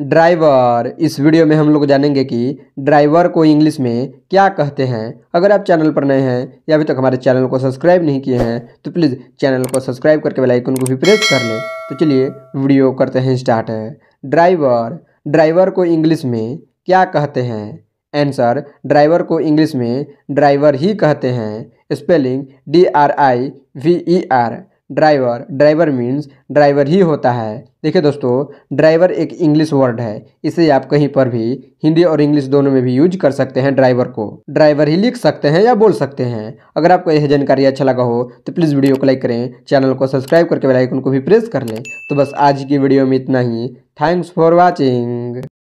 driver इस video में हम लोग जानेंगे कि ड्राइवर को इंग्लिश में क्या कहते हैं अगर आप चैनल पर नए हैं या अभी तक हमारे चैनल को सब्सक्राइब नहीं किए हैं तो प्लीज़ चैनल को सब्सक्राइब करके बेल आइकन को भी प्रेस कर लें तो चलिए वीडियो करते हैं स्टार्ट है ड्राइवर ड्राइवर को इंग्लिश में क्या कहते हैं आंसर ड्राइवर को इंग्लिश में ड्राइवर ही कहते हैं spelling D R I V E R driver driver means driver ही होता है देखिए दोस्तों ड्राइवर एक इंग्लिश वर्ड है इसे आप कहीं पर भी हिंदी और इंग्लिश दोनों में भी यूज कर सकते हैं ड्राइवर को ड्राइवर ही लिख सकते हैं या बोल सकते हैं अगर आपको यह जानकारी अच्छा लगा हो तो प्लीज़ वीडियो को लाइक करें चैनल को सब्सक्राइब करके बेलाइकन को भी प्रेस कर लें तो बस आज की वीडियो में इतना ही थैंक्स फॉर वॉचिंग